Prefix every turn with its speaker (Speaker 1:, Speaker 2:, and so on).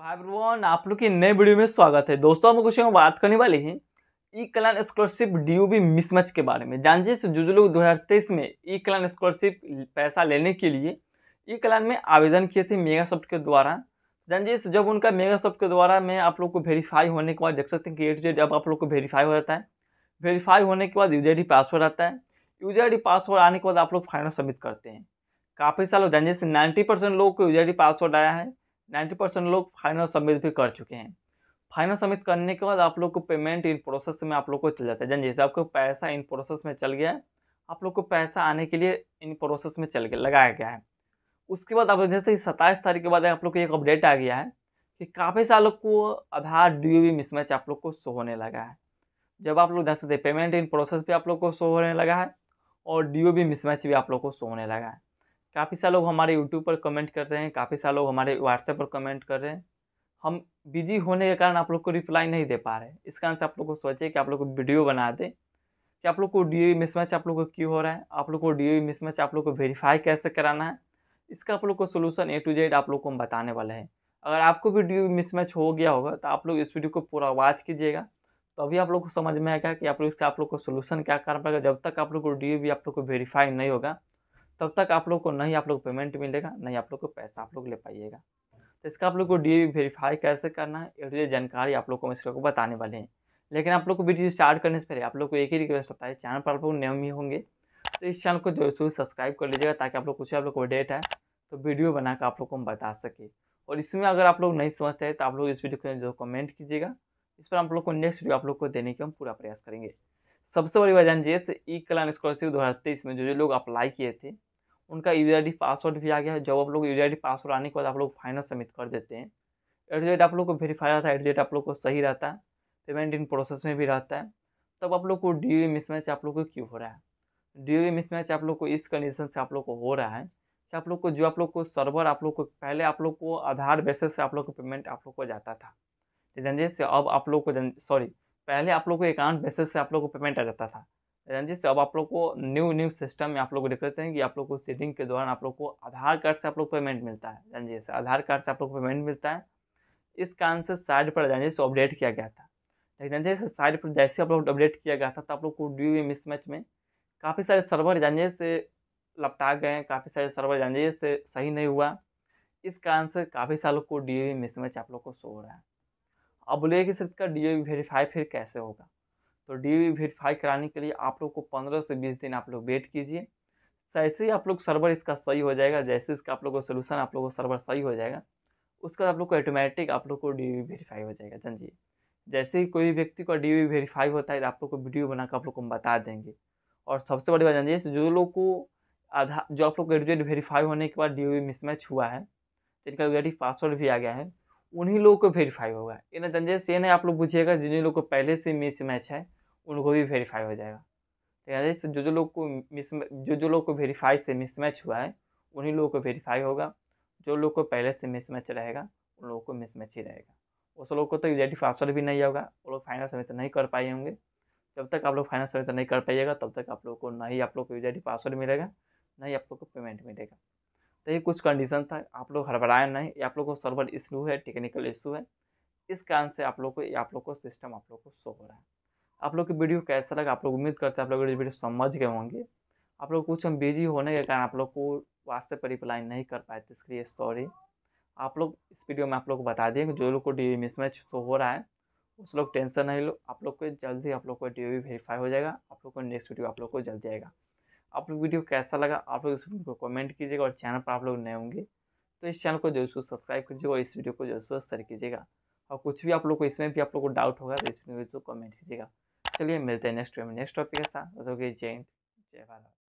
Speaker 1: everyone तो आप लोग की नए वीडियो में स्वागत है दोस्तों हम कुछ बात करने वाले हैं ई कलान स्कॉलरशिप डीयूबी मिसमैच के बारे में जान जिस जो जो लोग दो में ई कलान स्कॉलरशिप पैसा लेने के लिए ई कलान में आवेदन किए थे मेगा सॉफ्ट के द्वारा जान जिस तो जब उनका मेगा सॉफ्ट के द्वारा मैं आप लोग को वेरीफाई होने के बाद देख सकते हैं कि ए टू जेड अब आप लोग को वेरीफाई हो जाता है वेरीफाई होने के बाद यूजर आई पासवर्ड आता है यूजर आई पासवर्ड आने के बाद आप लोग फाइनल सबमिट करते हैं काफ़ी सालों जान जैसे नाइन्टी परसेंट लोगों को यूजर आई पासवर्ड आया है नाइन्टी परसेंट लोग फाइनल सबमिट भी कर चुके हैं फाइनल सबमिट करने के बाद आप लोग को पेमेंट इन प्रोसेस में आप लोग को चल जाता है जैसे आपको पैसा इन प्रोसेस में चल गया है आप लोग को पैसा आने के लिए इन प्रोसेस में चल गया लगाया गया है उसके बाद आप जैसे सत्ताईस तारीख के बाद आप लोग को एक अपडेट आ गया है कि काफ़ी सालों को आधार डी मिसमैच आप लोग को शो होने लगा है जब आप लोग देख सकते पेमेंट इन प्रोसेस भी आप लोग को शो होने लगा है और डी ओ मिसमैच भी आप लोग को शो होने लगा है काफ़ी सारे लोग हमारे यूट्यूब पर कमेंट कर रहे हैं काफ़ी सारे लोग हमारे व्हाट्सएप पर कमेंट कर रहे हैं हम बिजी होने के कारण आप लोग को रिप्लाई नहीं दे पा रहे इस कारण से आप लोग को सोचे कि आप लोग को वीडियो बना दें कि आप लोग को डी मिसमैच आप लोग को क्यों हो रहा है आप लोग को डी मिसमैच आप लोग को वेरीफाई कैसे कराना है इसका आप लोग को सोल्यूशन ए टू जेड आप लोग को हम बताने वाले हैं अगर आपको भी डी मिसमैच हो गया होगा तो आप लोग इस वीडियो को पूरा वॉच कीजिएगा तो अभी आप लोग को समझ में आएगा कि आप लोग इसका आप लोग को सोल्यूशन क्या कर पाएगा जब तक आप लोग को डी आप लोग को वेरीफाई नहीं होगा तब तक आप लोग को नहीं आप लोग पेमेंट मिलेगा नहीं आप लोग को पैसा आप लोग ले पाइएगा तो इसका आप लोग को डी वेरीफाई कैसे करना है ये जानकारी आप लोग को हम इसको बताने वाले हैं लेकिन आप लोग को वीडियो स्टार्ट करने से पहले आप लोग को एक ही रिक्वेस्ट होता है चैनल पर आप लोग नियम ही होंगे तो इस चैनल को जरूर सब्सक्राइब कर लीजिएगा ताकि आप लोग कुछ आप लोग को डेट है तो वीडियो बना आप लोग को हम बता सके और इसमें अगर आप लोग नहीं समझते हैं तो आप लोग इस वीडियो को जो कमेंट कीजिएगा इस पर आप लोग को नेक्स्ट वीडियो आप लोग को देने का हम पूरा प्रयास करेंगे सबसे बड़ी वजह ये ई कलान स्कॉलरशिप दो में जो जो लोग अप्लाई किए थे उनका यूजर आई डी पासवर्ड भी आ गया है जब आप लोग यूजर आई डी पासवर्ड आने के बाद आप लोग फाइनल सबमिट कर देते हैं एट डेट आप लोग को वेरीफाई रहता है एट आप लोग को सही रहता है पेमेंट इन प्रोसेस में भी रहता है तब आप लोग को डी मिसमैच आप लोग को क्यों हो रहा है डी मिसमैच आप लोग को इस कंडीशन से आप लोग को हो रहा है कि आप लोग को जो आप लोग को सर्वर आप लोग को पहले आप लोग को आधार बेसिस से आप लोग को पेमेंट आप लोग को जाता था जंजीर से अब आप लोग को सॉरी पहले आप लोग को अकाउंट बेसिस से आप लोग को पेमेंट आ जाता था रंजित अब आप लोग को न्यू न्यू सिस्टम में आप लोग को लेते हैं कि आप लोग को सेटिंग के दौरान आप लोग को आधार कार्ड से आप लोग पेमेंट मिलता है रंजित से आधार कार्ड से आप लोग को पेमेंट मिलता है इस कारण से साइड पर रंजित से अपडेट किया गया था लेकिन रंजय से साइड पर जैसे आप लोग अपडेट किया गया था तो आप लोग को ड्यू मिसमैच में काफ़ी सारे सर्वर जानिए से लपटा गए काफ़ी सारे सर्वर जानिए से सही नहीं हुआ इस कारण से काफ़ी सालों को डी मिसमैच आप लोग को शो हो रहा है अब बोलिए कि सर इसका डी वेरीफाई फिर कैसे होगा तो डी वेरीफाई कराने के लिए आप लोग को पंद्रह से बीस दिन आप लोग वेट कीजिए जैसे ही आप लोग सर्वर इसका सही हो जाएगा जैसे इसका आप लोग का सोल्यूशन आप लोग को सर्वर सही हो जाएगा उसके बाद आप लोग को ऑटोमेटिक आप लोग को डी वेरीफाई हो जाएगा समझिए जैसे ही कोई व्यक्ति को डी वेरीफाई होता है तो आप लोग को वीडियो बनाकर आप लोग को हम बता देंगे और सबसे बड़ी बात जानिए जो लोग को आधा जो आप लोग ग्रेजुएट वेरीफाई होने के बाद डी मिसमैच हुआ है जिनका ग्रेजुएट पासवर्ड भी आ गया है उन्हीं लोगों को वेरीफाई होगा इन चेंजेस ये नहीं आप लोग बुझिएगा जिन लोग को पहले से मिस मैच है उनको भी वेरीफाई हो जाएगा तो जो जो लोग को मिस जो जो लोग को वेरीफाई से मिस मैच हुआ है उन्हीं लोगों को वेरीफाई होगा जो लोग को पहले से मिस मैच रहेगा उन लोगों को मिस मैच ही रहेगा उस लोग को तो एग्जैक्ट पासवर्ड भी नहीं होगा वो लोग फाइनल समय तो नहीं कर पाए होंगे जब तक आप लोग फाइनल समय तो नहीं कर पाइएगा तब तक आप लोग को ना ही आप लोग को एग्जैक्ट पासवर्ड मिलेगा ना ही आप लोग को पेमेंट मिलेगा तो ये कुछ कंडीशन था आप लोग हड़बड़ाए नहीं ये आप लोग को सर्वर इशू है टेक्निकल इशू है इस कारण से आप लोग को आप लोग को सिस्टम आप लोग को शो हो रहा है आप लोग की वीडियो कैसा लगा आप लोग उम्मीद करते हैं आप लोग वीडियो समझ गए होंगे आप लोग कुछ हम बिजी होने के कारण आप लोग को व्हाट्सएप पर रिप्लाई नहीं कर पाए थे इसके लिए सॉरी आप लोग इस वीडियो में आप लोग को बता दें कि जो लोग को डी मिसमैच शो हो रहा है उस लोग टेंशन नहीं लो आप लोग को जल्दी आप लोग को डी वेरीफाई हो जाएगा आप लोग को नेक्स्ट वीडियो आप लोग को जल्दी आएगा आप लोग वीडियो कैसा लगा आप लोग इस वीडियो को कमेंट कीजिएगा और चैनल पर आप लोग नए होंगे तो इस चैनल को जरूर से सब्सक्राइब कीजिएगा और इस वीडियो को जरूर से शेयर कीजिएगा और कुछ भी आप लोग को इसमें भी आप लोग को डाउट होगा तो इस वीडियो को कमेंट कीजिएगा चलिए मिलते हैं नेक्स्ट वीडियो में नेक्स्ट टॉपिक के साथ जय हिंद जय भारत